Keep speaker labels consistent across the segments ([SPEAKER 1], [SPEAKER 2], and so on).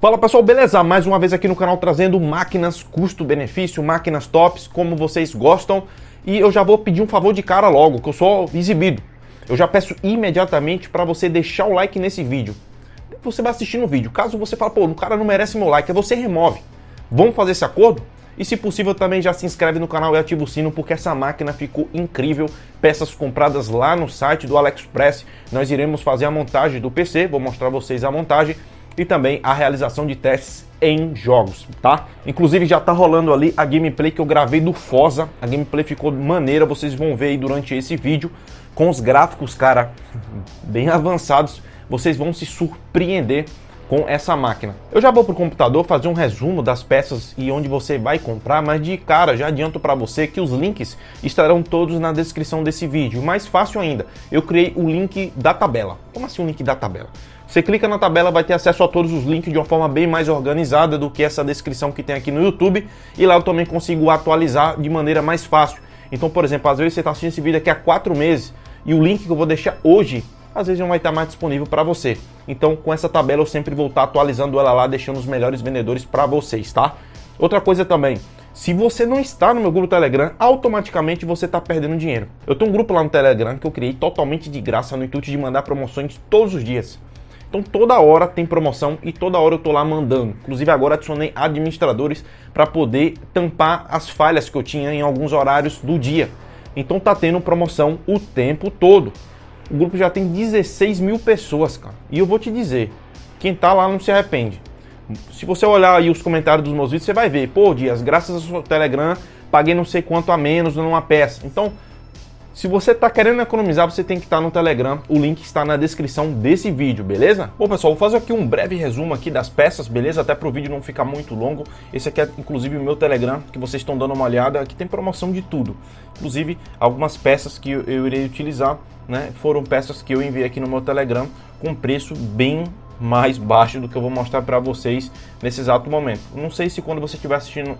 [SPEAKER 1] Fala pessoal, beleza? Mais uma vez aqui no canal trazendo máquinas custo-benefício, máquinas tops, como vocês gostam. E eu já vou pedir um favor de cara logo, que eu sou exibido eu já peço imediatamente para você deixar o like nesse vídeo. Você vai assistir no vídeo. Caso você fale, pô, o cara não merece meu like, você remove. Vamos fazer esse acordo? E se possível também já se inscreve no canal e ativa o sino porque essa máquina ficou incrível. Peças compradas lá no site do AliExpress. Nós iremos fazer a montagem do PC, vou mostrar vocês a montagem e também a realização de testes em jogos, tá? Inclusive já tá rolando ali a gameplay que eu gravei do Fosa. A gameplay ficou maneira, vocês vão ver aí durante esse vídeo com os gráficos, cara, bem avançados, vocês vão se surpreender com essa máquina. Eu já vou para o computador fazer um resumo das peças e onde você vai comprar, mas de cara já adianto para você que os links estarão todos na descrição desse vídeo. Mais fácil ainda, eu criei o link da tabela. Como assim o link da tabela? Você clica na tabela, vai ter acesso a todos os links de uma forma bem mais organizada do que essa descrição que tem aqui no YouTube, e lá eu também consigo atualizar de maneira mais fácil. Então, por exemplo, às vezes você está assistindo esse vídeo aqui há quatro meses, e o link que eu vou deixar hoje às vezes não vai estar mais disponível para você. Então, com essa tabela eu sempre vou estar atualizando ela lá, deixando os melhores vendedores para vocês, tá? Outra coisa também, se você não está no meu grupo Telegram, automaticamente você está perdendo dinheiro. Eu tenho um grupo lá no Telegram que eu criei totalmente de graça no intuito de mandar promoções todos os dias. Então toda hora tem promoção e toda hora eu tô lá mandando. Inclusive agora adicionei administradores para poder tampar as falhas que eu tinha em alguns horários do dia. Então tá tendo promoção o tempo todo. O grupo já tem 16 mil pessoas, cara. E eu vou te dizer, quem tá lá não se arrepende. Se você olhar aí os comentários dos meus vídeos, você vai ver, pô, Dias, graças ao seu Telegram, paguei não sei quanto a menos numa peça. Então, se você está querendo economizar, você tem que estar tá no Telegram. O link está na descrição desse vídeo, beleza? Bom, pessoal, vou fazer aqui um breve resumo aqui das peças, beleza? Até para o vídeo não ficar muito longo. Esse aqui é, inclusive, o meu Telegram, que vocês estão dando uma olhada. Aqui tem promoção de tudo. Inclusive, algumas peças que eu, eu irei utilizar, né? Foram peças que eu enviei aqui no meu Telegram com preço bem mais baixo do que eu vou mostrar para vocês nesse exato momento. Não sei se quando você estiver assistindo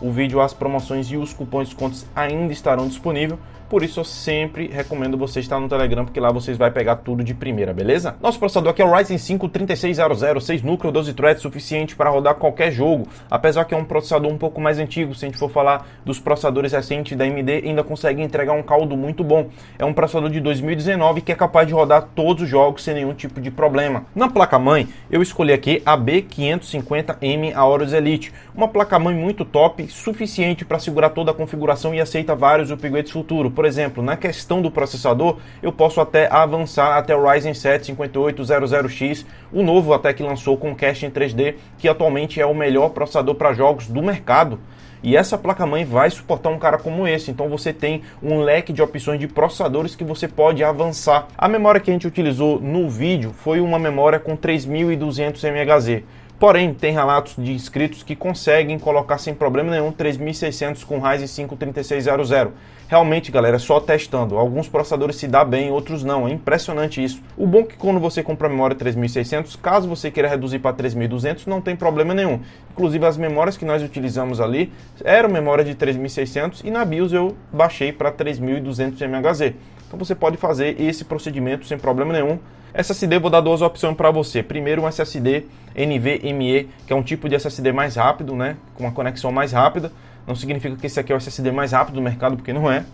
[SPEAKER 1] o vídeo, as promoções e os cupons de descontos ainda estarão disponíveis. Por isso eu sempre recomendo você estar no Telegram, porque lá vocês vai pegar tudo de primeira, beleza? Nosso processador aqui é o Ryzen 5 3600, 6 núcleo, 12 threads, suficiente para rodar qualquer jogo. Apesar que é um processador um pouco mais antigo, se a gente for falar dos processadores recentes da AMD, ainda consegue entregar um caldo muito bom. É um processador de 2019 que é capaz de rodar todos os jogos sem nenhum tipo de problema. Na placa-mãe, eu escolhi aqui a B550M Aorus Elite, uma placa-mãe muito top, suficiente para segurar toda a configuração e aceita vários upgrades futuros. Por exemplo, na questão do processador, eu posso até avançar até o Ryzen 7 5800X, o novo até que lançou com caching 3D, que atualmente é o melhor processador para jogos do mercado. E essa placa-mãe vai suportar um cara como esse, então você tem um leque de opções de processadores que você pode avançar. A memória que a gente utilizou no vídeo foi uma memória com 3200 MHz. Porém, tem relatos de inscritos que conseguem colocar sem problema nenhum 3.600 com Ryzen 5 3600. Realmente, galera, só testando. Alguns processadores se dá bem, outros não. É impressionante isso. O bom é que quando você compra a memória 3600, caso você queira reduzir para 3200, não tem problema nenhum. Inclusive, as memórias que nós utilizamos ali eram memória de 3600 e na BIOS eu baixei para 3200 MHz. Então você pode fazer esse procedimento sem problema nenhum. SSD vou dar duas opções para você. Primeiro um SSD NVMe, que é um tipo de SSD mais rápido, né? Com uma conexão mais rápida. Não significa que esse aqui é o SSD mais rápido do mercado, porque não é.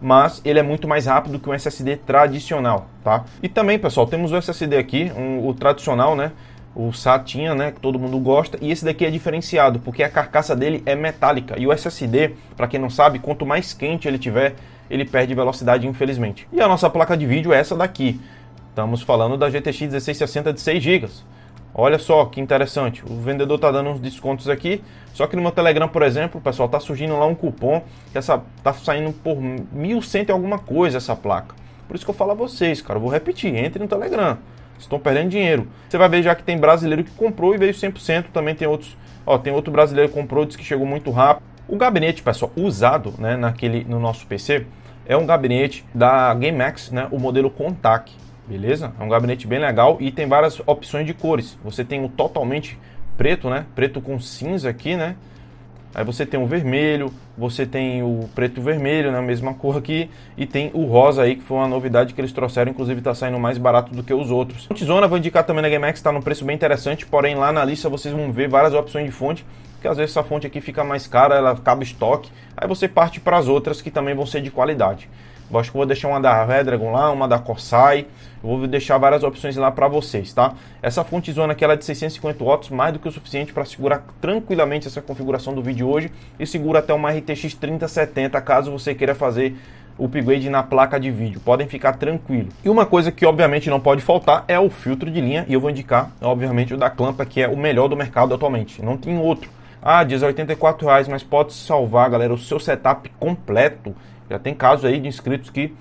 [SPEAKER 1] Mas ele é muito mais rápido que um SSD tradicional, tá? E também, pessoal, temos o SSD aqui, um, o tradicional, né? o Satinha, né, que todo mundo gosta, e esse daqui é diferenciado, porque a carcaça dele é metálica. E o SSD, para quem não sabe, quanto mais quente ele tiver, ele perde velocidade, infelizmente. E a nossa placa de vídeo é essa daqui. Estamos falando da GTX 1660 de 6 GB. Olha só que interessante, o vendedor está dando uns descontos aqui, só que no meu Telegram, por exemplo, pessoal, está surgindo lá um cupom que essa tá saindo por 1100 e alguma coisa essa placa. Por isso que eu falo a vocês, cara, eu vou repetir, entre no Telegram. Estão perdendo dinheiro. Você vai ver já que tem brasileiro que comprou e veio 100%, também tem outros, ó, tem outro brasileiro que comprou, disse que chegou muito rápido. O gabinete, pessoal, usado, né, naquele no nosso PC, é um gabinete da GameX, né, o modelo Contact beleza? É um gabinete bem legal e tem várias opções de cores. Você tem o totalmente preto, né? Preto com cinza aqui, né? Aí você tem o vermelho, você tem o preto e vermelho, na né? mesma cor aqui, e tem o rosa aí, que foi uma novidade que eles trouxeram, inclusive está saindo mais barato do que os outros. Fonte Zona, vou indicar também na GameX, está num preço bem interessante, porém lá na lista vocês vão ver várias opções de fonte, que às vezes essa fonte aqui fica mais cara, ela acaba estoque, aí você parte para as outras que também vão ser de qualidade. Eu acho que vou deixar uma da Redragon lá, uma da Corsair. Eu vou deixar várias opções lá para vocês, tá? Essa fonte zona aqui ela é de 650 watts, mais do que o suficiente para segurar tranquilamente essa configuração do vídeo hoje e segura até uma RTX 3070 caso você queira fazer o upgrade na placa de vídeo, podem ficar tranquilo. E uma coisa que obviamente não pode faltar é o filtro de linha, e eu vou indicar, obviamente, o da Clampa, que é o melhor do mercado atualmente, não tem outro. Ah, diz reais, mas pode salvar, galera, o seu setup completo já tem casos aí de inscritos que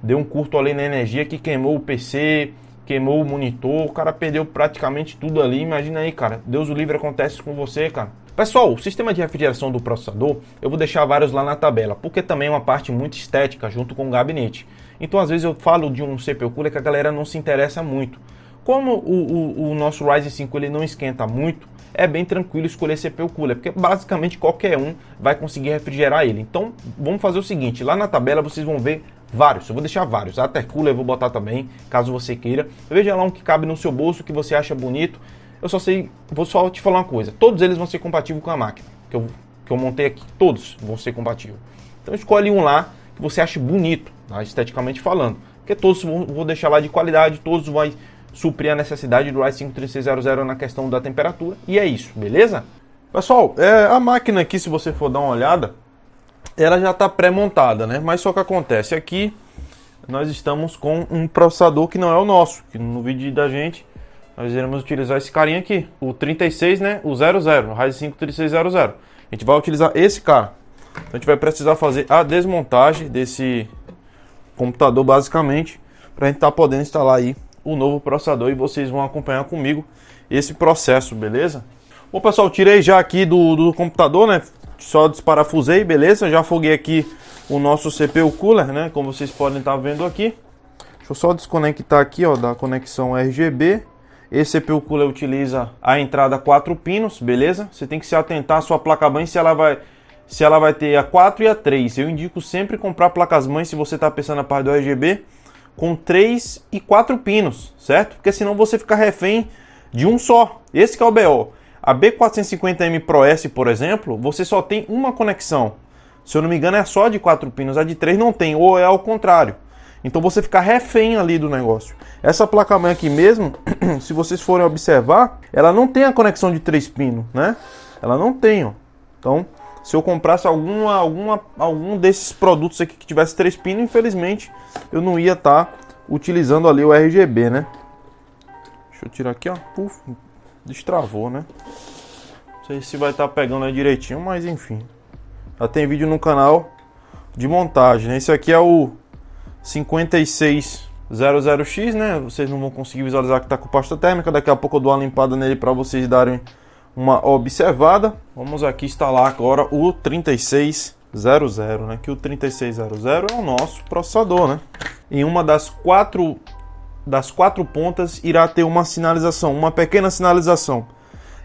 [SPEAKER 1] deu um curto além na energia que queimou o PC, queimou o monitor, o cara perdeu praticamente tudo ali. Imagina aí, cara. Deus o livre acontece com você, cara. Pessoal, o sistema de refrigeração do processador, eu vou deixar vários lá na tabela, porque também é uma parte muito estética junto com o gabinete. Então, às vezes eu falo de um CPU cooler que a galera não se interessa muito. Como o, o, o nosso Ryzen 5 ele não esquenta muito, é bem tranquilo escolher CPU cooler, porque basicamente qualquer um vai conseguir refrigerar ele. Então vamos fazer o seguinte, lá na tabela vocês vão ver vários, eu vou deixar vários, até cooler eu vou botar também, caso você queira. Veja lá um que cabe no seu bolso, que você acha bonito. Eu só sei, vou só te falar uma coisa, todos eles vão ser compatíveis com a máquina que eu, que eu montei aqui, todos vão ser compatíveis. Então escolhe um lá que você acha bonito, tá? esteticamente falando, porque todos vão, vou deixar lá de qualidade, todos vai suprir a necessidade do RISE 53600 na questão da temperatura. E é isso, beleza? Pessoal, é, a máquina aqui, se você for dar uma olhada, ela já está pré-montada, né? Mas só que acontece aqui, nós estamos com um processador que não é o nosso, que no vídeo da gente nós iremos utilizar esse carinha aqui, o 36, né? O 00, o Ryzen 5 3600. A gente vai utilizar esse cara. Então a gente vai precisar fazer a desmontagem desse computador basicamente para a gente estar tá podendo instalar aí o novo processador e vocês vão acompanhar comigo esse processo, beleza? Bom pessoal, tirei já aqui do, do computador, né? Só desparafusei, beleza? Já foguei aqui o nosso CPU cooler, né? Como vocês podem estar vendo aqui. Deixa eu só desconectar aqui, ó, da conexão RGB. Esse CPU cooler utiliza a entrada 4 pinos, beleza? Você tem que se atentar à sua placa-mãe se ela vai se ela vai ter a 4 e a 3. Eu indico sempre comprar placas mães se você está pensando na parte do RGB com três e quatro pinos, certo? Porque senão você fica refém de um só. Esse é o BO. A B450M Pro S, por exemplo, você só tem uma conexão. Se eu não me engano, é só de quatro pinos, a de três não tem, ou é ao contrário. Então você fica refém ali do negócio. Essa placa-mãe aqui mesmo, se vocês forem observar, ela não tem a conexão de três pinos, né? Ela não tem, ó. Então, se eu comprasse alguma, alguma, algum desses produtos aqui que tivesse três pinos, infelizmente eu não ia estar tá utilizando ali o RGB, né? Deixa eu tirar aqui, ó. Puf, destravou, né? Não sei se vai estar tá pegando direitinho, mas enfim. Já tem vídeo no canal de montagem, né? Esse aqui é o 56 00X, né? Vocês não vão conseguir visualizar que tá com pasta térmica. Daqui a pouco eu dou uma limpada nele para vocês darem uma observada. Vamos aqui instalar agora o 3600, né? Que o 3600 é o nosso processador, né? Em uma das quatro das quatro pontas irá ter uma sinalização, uma pequena sinalização,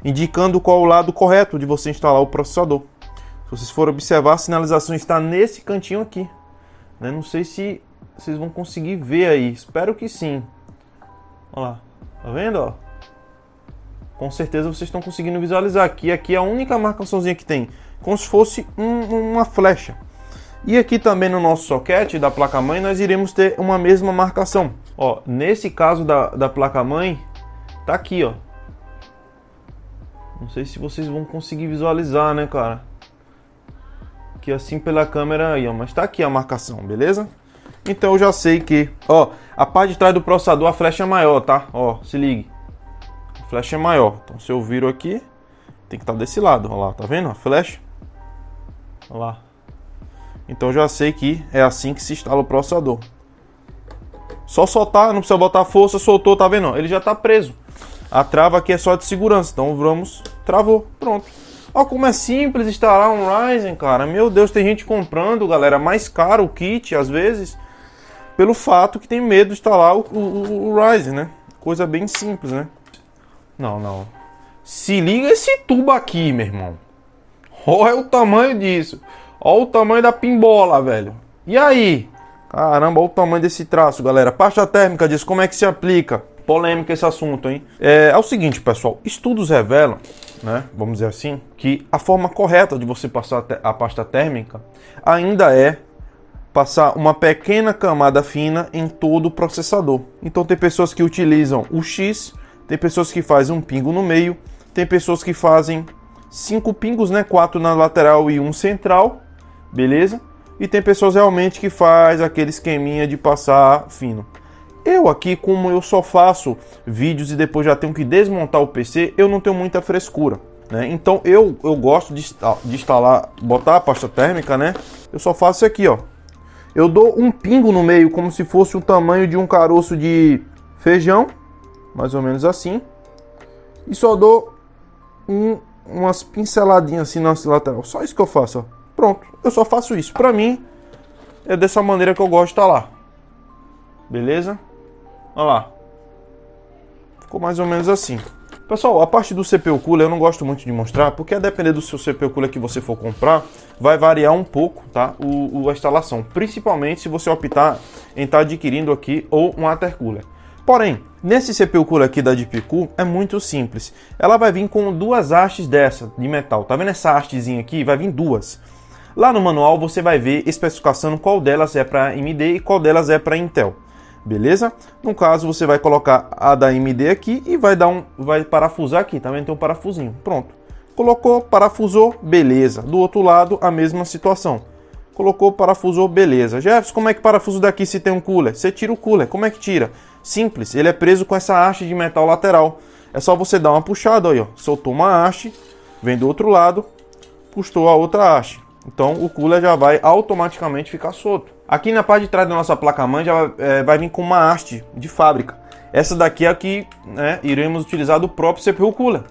[SPEAKER 1] indicando qual o lado correto de você instalar o processador. Se vocês forem observar, a sinalização está nesse cantinho aqui. Né? Não sei se vocês vão conseguir ver aí. Espero que sim. Olha lá. Tá vendo? Ó? Com certeza vocês estão conseguindo visualizar aqui. Aqui é a única marcaçãozinha que tem, como se fosse um, uma flecha. E aqui também no nosso soquete da placa-mãe, nós iremos ter uma mesma marcação. Ó, nesse caso da, da placa-mãe, tá aqui, ó. Não sei se vocês vão conseguir visualizar, né, cara? Que assim pela câmera aí, ó. Mas tá aqui a marcação, beleza? Então eu já sei que, ó, a parte de trás do processador a flecha é maior, tá? Ó, se ligue flecha é maior. Então se eu viro aqui, tem que estar tá desse lado, olha lá, tá vendo a flecha? Olha lá. Então já sei que é assim que se instala o processador. Só soltar, não precisa botar força, soltou, tá vendo? Ele já tá preso. A trava aqui é só de segurança, então vamos, travou, pronto. Olha como é simples instalar um Ryzen, cara. Meu Deus, tem gente comprando, galera, mais caro o kit, às vezes, pelo fato que tem medo de instalar o, o, o Ryzen, né? Coisa bem simples, né? Não, não. Se liga esse tubo aqui, meu irmão. Olha o tamanho disso. Olha o tamanho da pimbola, velho. E aí? Caramba, olha o tamanho desse traço, galera. Pasta térmica diz como é que se aplica. Polêmica esse assunto, hein? É, é o seguinte, pessoal. Estudos revelam, né? Vamos dizer assim, que a forma correta de você passar a pasta térmica ainda é passar uma pequena camada fina em todo o processador. Então tem pessoas que utilizam o X tem pessoas que fazem um pingo no meio, tem pessoas que fazem cinco pingos, né? Quatro na lateral e um central, beleza? E tem pessoas realmente que faz aquele esqueminha de passar fino. Eu aqui, como eu só faço vídeos e depois já tenho que desmontar o PC, eu não tenho muita frescura. Né? Então eu, eu gosto de, de instalar, botar a pasta térmica, né? Eu só faço isso aqui, ó. Eu dou um pingo no meio, como se fosse o tamanho de um caroço de feijão mais ou menos assim. E só dou um, umas pinceladinhas assim na lateral. Só isso que eu faço, ó. Pronto, eu só faço isso. Pra mim, é dessa maneira que eu gosto de tá lá. Beleza? Olha lá. Ficou mais ou menos assim. Pessoal, a parte do CPU Cooler eu não gosto muito de mostrar, porque a depender do seu CPU Cooler que você for comprar, vai variar um pouco tá? o, o a instalação, principalmente se você optar em estar tá adquirindo aqui ou um Atercooler. cooler. Porém, nesse CPU cooler aqui da DeepCool é muito simples. Ela vai vir com duas hastes dessa de metal. Tá vendo essa hastezinha aqui? Vai vir duas. Lá no manual você vai ver especificação qual delas é para AMD e qual delas é para Intel. Beleza? No caso, você vai colocar a da AMD aqui e vai dar um vai parafusar aqui, tá vendo? Tem um parafusinho. Pronto. Colocou, parafusou, beleza. Do outro lado, a mesma situação. Colocou, parafusou, beleza. Jefferson, como é que parafuso daqui se tem um cooler? Você tira o cooler. Como é que tira? Simples, ele é preso com essa haste de metal lateral. É só você dar uma puxada, aí, ó. soltou uma haste, vem do outro lado, puxou a outra haste. Então o cooler já vai automaticamente ficar solto. Aqui na parte de trás da nossa placa-mãe já vai, é, vai vir com uma haste de fábrica. Essa daqui é a que né, iremos utilizar do próprio CPU cooler.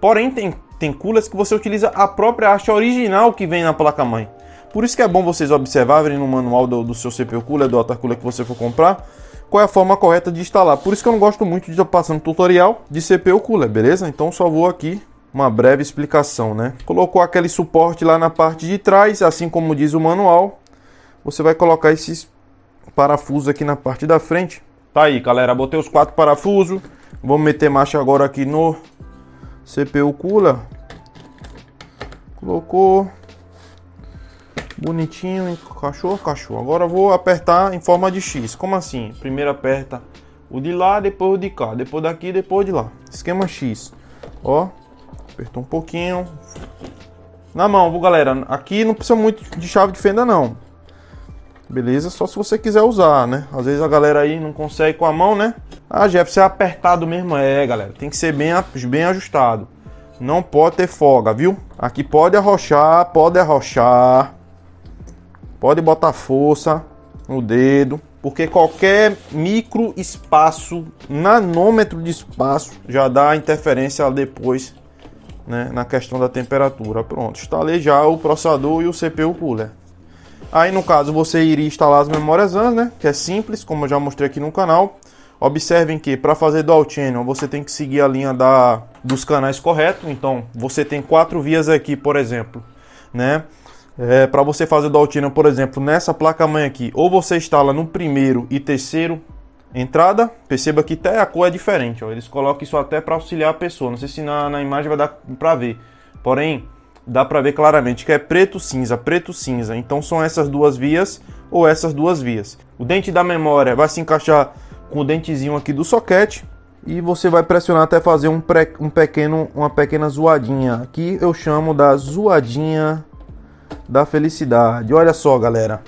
[SPEAKER 1] Porém, tem, tem coolers que você utiliza a própria haste original que vem na placa-mãe. Por isso que é bom vocês observarem no manual do, do seu CPU cooler, do water cooler que você for comprar, qual é a forma correta de instalar. Por isso que eu não gosto muito de estar passando tutorial de CPU Cooler, beleza? Então só vou aqui uma breve explicação, né? Colocou aquele suporte lá na parte de trás, assim como diz o manual. Você vai colocar esses parafusos aqui na parte da frente. Tá aí, galera, botei os quatro parafusos. Vamos meter marcha agora aqui no CPU Cooler. Colocou. Bonitinho, encaixou, cachorro. Agora vou apertar em forma de X. Como assim? Primeiro aperta o de lá, depois o de cá, depois daqui, depois de lá. Esquema X. Ó, apertou um pouquinho. Na mão, vou galera. Aqui não precisa muito de chave de fenda não. Beleza? Só se você quiser usar, né? Às vezes a galera aí não consegue com a mão, né? Ah, você é apertado mesmo. É, galera. Tem que ser bem, bem ajustado. Não pode ter folga, viu? Aqui pode arrochar, pode arrochar. Pode botar força no dedo, porque qualquer micro espaço, nanômetro de espaço, já dá interferência depois né, na questão da temperatura. Pronto, instalei já o processador e o CPU cooler. Aí no caso você iria instalar as memórias RAM, né? Que é simples, como eu já mostrei aqui no canal. Observem que para fazer dual channel você tem que seguir a linha da, dos canais correto. Então você tem quatro vias aqui, por exemplo, né? é, para você fazer o altino por exemplo, nessa placa-mãe aqui, ou você instala no primeiro e terceiro entrada, perceba que até a cor é diferente, ó. eles colocam isso até para auxiliar a pessoa, não sei se na, na imagem vai dar para ver, porém dá para ver claramente que é preto cinza, preto cinza. Então são essas duas vias ou essas duas vias. O dente da memória vai se encaixar com o dentezinho aqui do soquete e você vai pressionar até fazer um, pré, um pequeno uma pequena zoadinha. Aqui eu chamo da zoadinha da felicidade. Olha só, galera.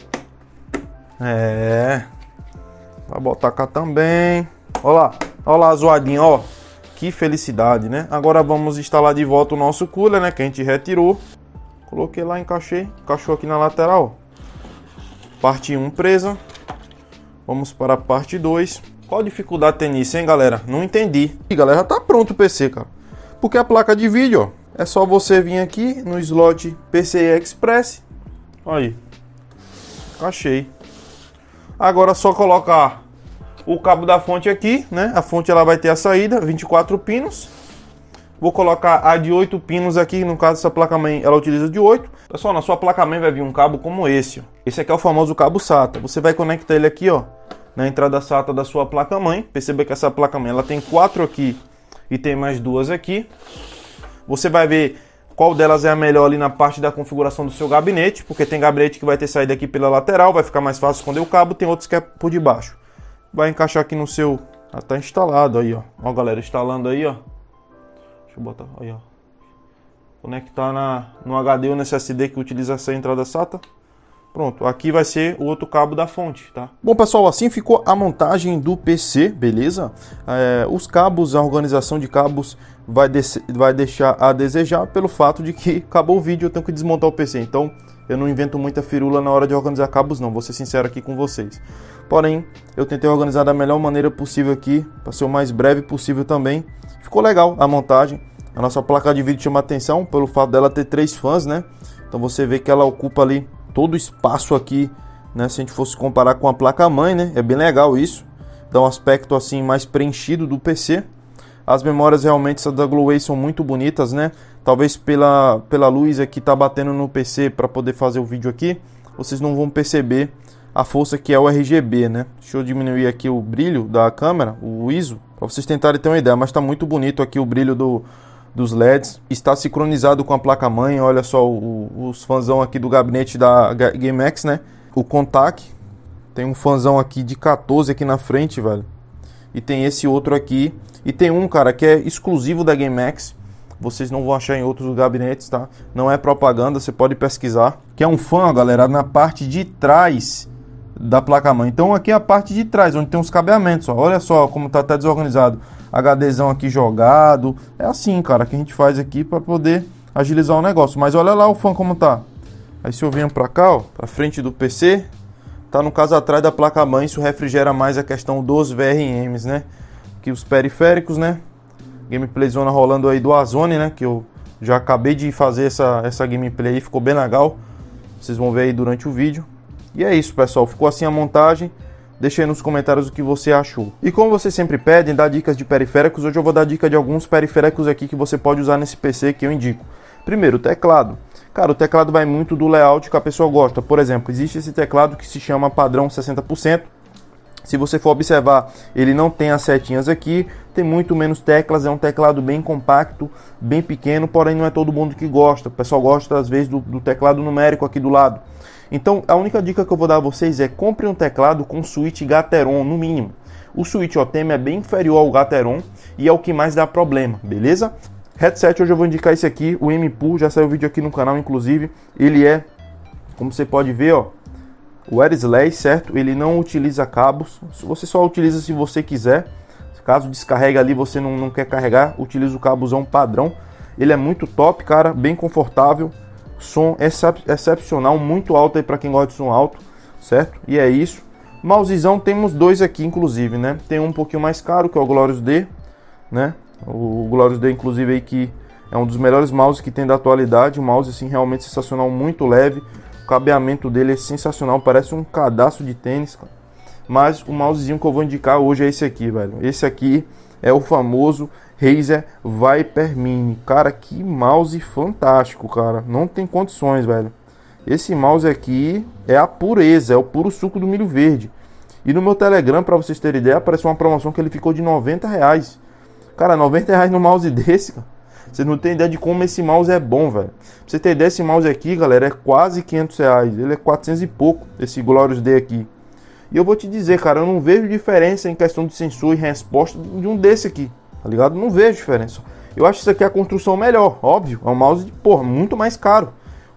[SPEAKER 1] É. Vai botar cá também. Olha lá. Olha lá zoadinha, ó. Que felicidade, né? Agora vamos instalar de volta o nosso cooler, né? Que a gente retirou. Coloquei lá, encaixei. Encaixou aqui na lateral. Parte 1 presa. Vamos para a parte 2. Qual dificuldade tem nisso, hein, galera? Não entendi. E, galera, já tá pronto o PC, cara. Porque a placa de vídeo, ó. É só você vir aqui no slot PCI Express. Aí. Achei. Agora é só colocar o cabo da fonte aqui, né? A fonte ela vai ter a saída, 24 pinos. Vou colocar a de 8 pinos aqui, no caso essa placa mãe, ela utiliza de 8. Pessoal, na sua placa mãe vai vir um cabo como esse. Ó. Esse aqui é o famoso cabo SATA. Você vai conectar ele aqui, ó, na entrada SATA da sua placa mãe. Perceba que essa placa mãe, ela tem quatro aqui e tem mais duas aqui. Você vai ver qual delas é a melhor ali na parte da configuração do seu gabinete, porque tem gabinete que vai ter saída aqui pela lateral, vai ficar mais fácil esconder o cabo, tem outros que é por debaixo. Vai encaixar aqui no seu... Ah, tá instalado aí, ó. Ó, galera, instalando aí, ó. Deixa eu botar aí, ó. Conectar na, no HD ou no SSD que utiliza essa entrada SATA. Pronto, aqui vai ser o outro cabo da fonte, tá? Bom, pessoal, assim ficou a montagem do PC, beleza? É, os cabos, a organização de cabos vai, vai deixar a desejar pelo fato de que acabou o vídeo, eu tenho que desmontar o PC. Então, eu não invento muita firula na hora de organizar cabos, não. Vou ser sincero aqui com vocês. Porém, eu tentei organizar da melhor maneira possível aqui, para ser o mais breve possível também. Ficou legal a montagem. A nossa placa de vídeo chama atenção pelo fato dela ter três fãs, né? Então você vê que ela ocupa ali todo o espaço aqui, né? Se a gente fosse comparar com a placa-mãe, né? É bem legal isso, dá um aspecto assim mais preenchido do PC. As memórias realmente da Glowway são muito bonitas, né? Talvez pela, pela luz aqui tá batendo no PC para poder fazer o vídeo aqui, vocês não vão perceber a força que é o RGB, né? Deixa eu diminuir aqui o brilho da câmera, o ISO, para vocês tentarem ter uma ideia, mas está muito bonito aqui o brilho do dos LEDs, está sincronizado com a placa-mãe, olha só o, os fãzão aqui do gabinete da GameX, né? O Contact, tem um fãzão aqui de 14 aqui na frente, velho. E tem esse outro aqui, e tem um, cara, que é exclusivo da GameX, vocês não vão achar em outros gabinetes, tá? Não é propaganda, você pode pesquisar. Que é um fã, galera, na parte de trás da placa-mãe. Então aqui é a parte de trás, onde tem os cabeamentos, ó. Olha só como tá até tá desorganizado. HDzão aqui jogado. É assim, cara, que a gente faz aqui para poder agilizar o negócio. Mas olha lá o fã como tá. Aí se eu venho para cá, ó, para frente do PC, tá no caso atrás da placa mãe, isso refrigera mais a questão dos VRMs, né? Que os periféricos, né? Gameplay zona rolando aí do Azone, né? Que eu já acabei de fazer essa, essa gameplay aí, ficou bem legal. Vocês vão ver aí durante o vídeo. E é isso, pessoal. Ficou assim a montagem. Deixe aí nos comentários o que você achou. E como vocês sempre pedem, dar dicas de periféricos, hoje eu vou dar dica de alguns periféricos aqui que você pode usar nesse PC que eu indico. Primeiro, o teclado. Cara, o teclado vai muito do layout que a pessoa gosta. Por exemplo, existe esse teclado que se chama padrão 60%. Se você for observar, ele não tem as setinhas aqui, tem muito menos teclas, é um teclado bem compacto, bem pequeno, porém não é todo mundo que gosta. O pessoal gosta às vezes do, do teclado numérico aqui do lado. Então a única dica que eu vou dar a vocês é compre um teclado com switch Gateron no mínimo. O switch OTM é bem inferior ao Gateron e é o que mais dá problema, beleza? Headset hoje eu vou indicar esse aqui, o M-Pool já saiu vídeo aqui no canal inclusive. Ele é, como você pode ver, ó, wireless, certo? Ele não utiliza cabos, você só utiliza se você quiser. Caso descarrega ali, você não, não quer carregar, utiliza o cabuzão padrão. Ele é muito top, cara, bem confortável som excep excepcional, muito alto aí para quem gosta de som alto, certo? E é isso. Mousezão temos dois aqui, inclusive, né? Tem um, um pouquinho mais caro, que é o Glorious D, né? O Glorious D, inclusive, aí que é um dos melhores mouses que tem da atualidade. Um mouse, assim, realmente sensacional, muito leve. O cabeamento dele é sensacional, parece um cadastro de tênis, cara. Mas o mousezinho que eu vou indicar hoje é esse aqui, velho. Esse aqui é o famoso Razer Viper Mini. Cara, que mouse fantástico, cara. Não tem condições, velho. Esse mouse aqui é a pureza, é o puro suco do milho verde. E no meu Telegram, para vocês terem ideia, apareceu uma promoção que ele ficou de 90 reais. Cara, 90 reais no mouse desse, cara. Vocês não tem ideia de como esse mouse é bom, velho. Pra você ter ideia, esse mouse aqui, galera, é quase 500 reais. Ele é 400 e pouco, esse Glorious D aqui. E eu vou te dizer, cara, eu não vejo diferença em questão de sensor e resposta de um desse aqui tá ligado? Não vejo diferença. Eu acho isso aqui a construção melhor, óbvio. É um mouse de, porra, muito mais caro.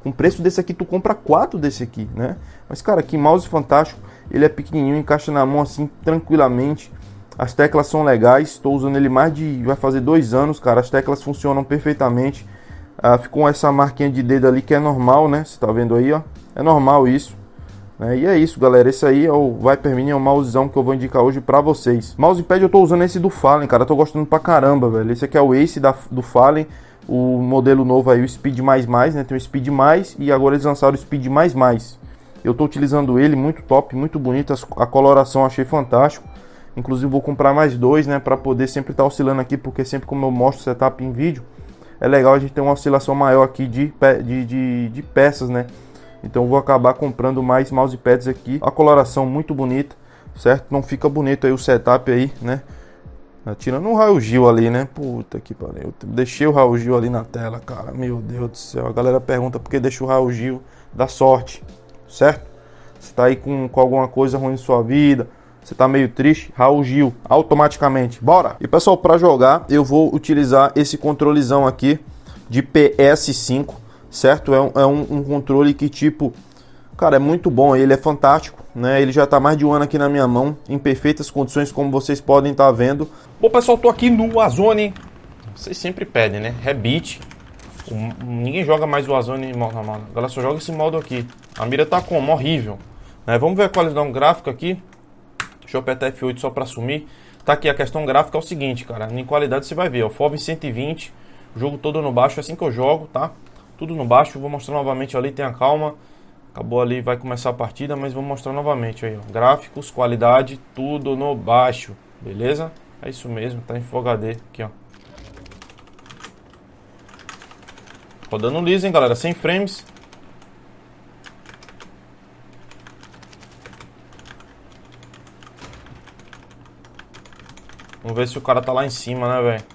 [SPEAKER 1] um preço desse aqui, tu compra quatro desse aqui, né? Mas, cara, que mouse fantástico. Ele é pequenininho, encaixa na mão assim, tranquilamente. As teclas são legais. Estou usando ele mais de... vai fazer dois anos, cara. As teclas funcionam perfeitamente. Ah, ficou essa marquinha de dedo ali que é normal, né? Você tá vendo aí, ó. É normal isso. Né? E é isso, galera. Esse aí é o Viper Mini, é o mousezão que eu vou indicar hoje pra vocês. Mousepad eu tô usando esse do Fallen, cara. Eu tô gostando pra caramba, velho. Esse aqui é o Ace da, do Fallen. O modelo novo aí, o Speed++, né? Tem o Speed+, e agora eles lançaram o Speed++. Eu tô utilizando ele, muito top, muito bonito. A coloração achei fantástico. Inclusive vou comprar mais dois, né? Pra poder sempre estar tá oscilando aqui, porque sempre como eu mostro o setup em vídeo, é legal a gente ter uma oscilação maior aqui de, de, de, de peças, né? Então vou acabar comprando mais mousepads aqui. A coloração muito bonita, certo? Não fica bonito aí o setup aí, né? Tá tirando o Raul Gil ali, né? Puta que pariu. Eu deixei o Raul Gil ali na tela, cara. Meu Deus do céu. A galera pergunta por que deixa o Raul Gil da sorte, certo? Você tá aí com, com alguma coisa ruim em sua vida, você tá meio triste, Raul Gil, automaticamente. Bora! E pessoal, para jogar, eu vou utilizar esse controlezão aqui de PS5, certo? É um, é um, um controle que, tipo, cara, é muito bom, ele é fantástico, né? Ele já está mais de um ano aqui na minha mão, em perfeitas condições, como vocês podem estar tá vendo. Bom, pessoal, tô aqui no Azone. Vocês sempre pedem, né? Rebite. ninguém joga mais o Azone em modo normal. A galera só joga esse modo aqui. A mira tá como? Horrível. Né? Vamos ver a qualidade um gráfico aqui. Deixa eu apertar F8 só para assumir. Tá aqui, a questão gráfica é o seguinte, cara. Em qualidade você vai ver, ó. FOV 120, jogo todo no baixo, é assim que eu jogo, tá? tudo no baixo. Vou mostrar novamente ali, tenha calma. Acabou ali, vai começar a partida, mas vou mostrar novamente aí, ó. Gráficos, qualidade, tudo no baixo, beleza? É isso mesmo, tá em Full HD aqui, ó. Rodando liso, hein, galera, 100 frames. Vamos ver se o cara tá lá em cima, né, velho?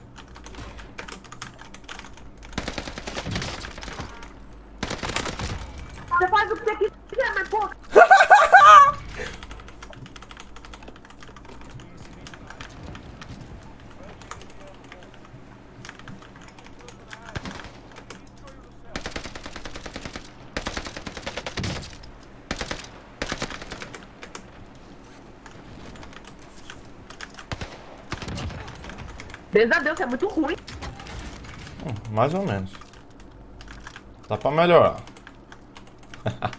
[SPEAKER 1] Deus a Deus, é muito ruim. Hum, mais ou menos. Dá pra melhorar.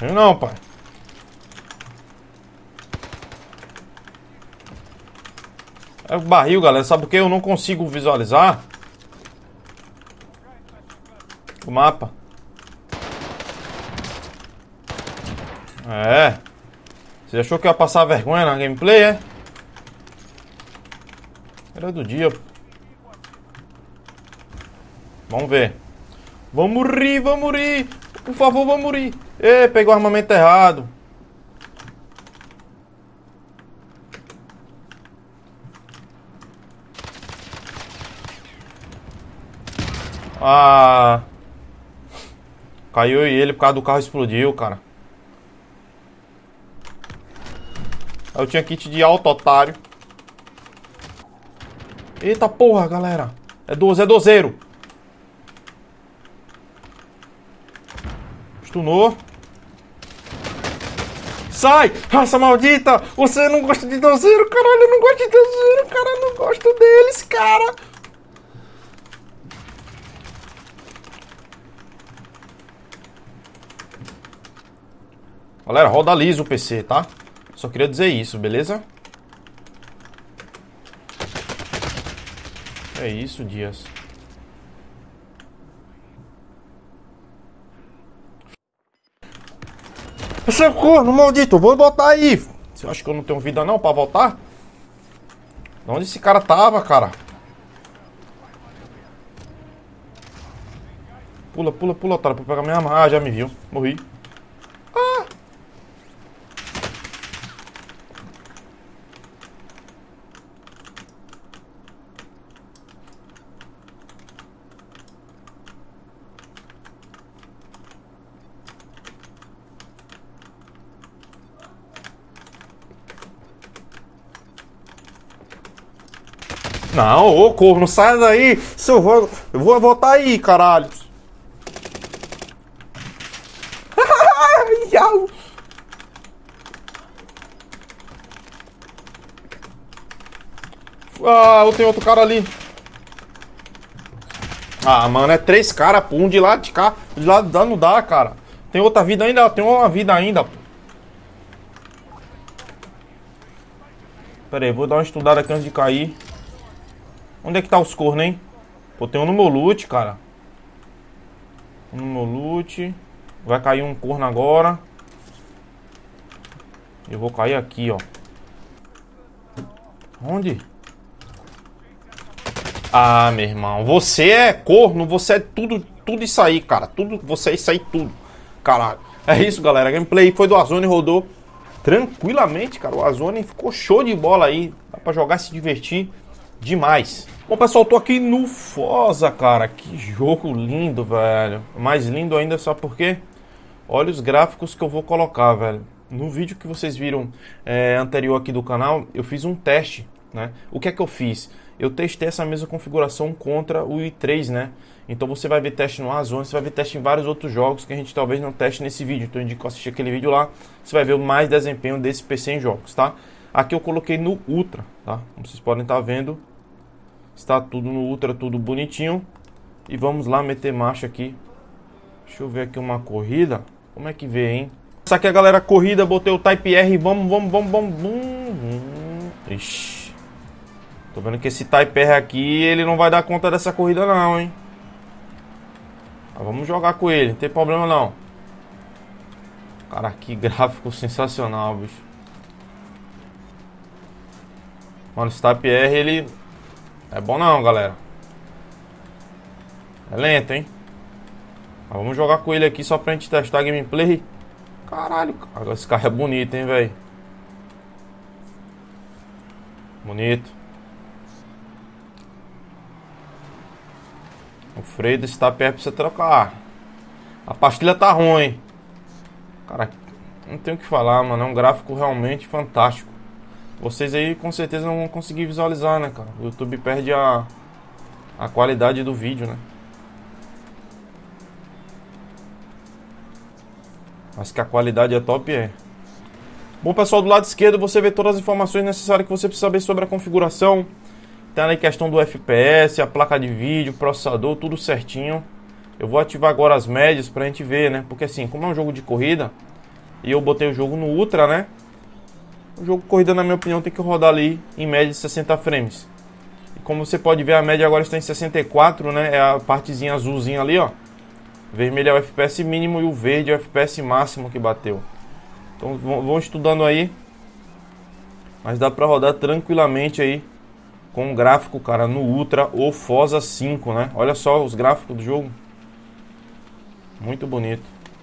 [SPEAKER 1] Eu não, pai. É o barril, galera. Sabe por que eu não consigo visualizar? O mapa. É. Você achou que eu ia passar vergonha na gameplay, é? Era do dia. Vamos ver. Vamos morrer, vamos morrer, Por favor, vamos morrer. Ê, pegou o armamento errado. Ah. Caiu e ele por causa do carro explodiu, cara. Eu tinha kit de alto otário. Eita porra, galera. É 12, é dozeiro. Stunou. Sai! Raça maldita! Você não gosta de dozeiro, caralho! Eu não gosto de dozeiro, cara! Eu não gosto deles, cara! Galera, roda liso o PC, tá? Só queria dizer isso, beleza? É isso, Dias. Seu corno maldito, vou botar aí. Você acha que eu não tenho vida não pra voltar? De onde esse cara tava, cara? Pula, pula, pula, otário, pra pegar minha arma. Ah, já me viu. Morri. Não, ô corno, sai daí! Seu vou, eu vou voltar aí, caralho! ah, tem outro cara ali. Ah, mano, é três caras, um de lá de cá. De lá não dá, cara. Tem outra vida ainda, tem uma vida ainda, pô. Pera aí, vou dar uma estudada aqui antes de cair. Onde é que tá os cornos, hein? Pô, tem um no meu loot, cara. Um no meu loot. Vai cair um corno agora. Eu vou cair aqui, ó. Onde? Ah, meu irmão. Você é corno, você é tudo, tudo isso aí, cara. Tudo, você é isso aí tudo. Caralho. É isso, galera. A gameplay foi do Azone, e rodou tranquilamente, cara. O Azone ficou show de bola aí. Dá pra jogar e se divertir demais. Bom, pessoal, tô aqui no Forza, cara. Que jogo lindo, velho. Mais lindo ainda, só porque... Olha os gráficos que eu vou colocar, velho. No vídeo que vocês viram é, anterior aqui do canal, eu fiz um teste, né? O que é que eu fiz? Eu testei essa mesma configuração contra o i3, né? Então você vai ver teste no Azon, você vai ver teste em vários outros jogos que a gente talvez não teste nesse vídeo. Então eu indico assistir aquele vídeo lá, você vai ver mais desempenho desse PC em jogos, tá? Aqui eu coloquei no Ultra, tá? Como vocês podem estar tá vendo, Está tudo no ultra, tudo bonitinho. E vamos lá meter marcha aqui. Deixa eu ver aqui uma corrida. Como é que vê, hein? Essa aqui é a galera corrida, botei o Type R. Vamos, vamos, vamos, vamos, Ixi. Tô vendo que esse Type R aqui, ele não vai dar conta dessa corrida não, hein? Mas vamos jogar com ele, não tem problema não. Cara, que gráfico sensacional, bicho. Mano, esse Type R, ele é bom não, galera. É lento, hein? Mas vamos jogar com ele aqui só pra gente testar a gameplay. Caralho, agora esse carro é bonito, hein, velho? Bonito. O freio desse é pra você trocar. A pastilha tá ruim. Cara, não tem o que falar, mano. É um gráfico realmente fantástico. Vocês aí com certeza não vão conseguir visualizar, né, cara? O YouTube perde a, a qualidade do vídeo, né? Mas que a qualidade é top, é. Bom, pessoal, do lado esquerdo você vê todas as informações necessárias que você precisa saber sobre a configuração. Tem ali questão do FPS, a placa de vídeo, processador, tudo certinho. Eu vou ativar agora as médias pra gente ver, né? Porque assim, como é um jogo de corrida, e eu botei o jogo no Ultra, né? O jogo corrida, na minha opinião, tem que rodar ali em média de 60 frames. E como você pode ver, a média agora está em 64, né? É a partezinha azulzinha ali, ó. Vermelho é o FPS mínimo e o verde é o FPS máximo que bateu. Então vão estudando aí. Mas dá pra rodar tranquilamente aí com o gráfico, cara, no Ultra ou Fosa 5, né? Olha só os gráficos do jogo. Muito bonito.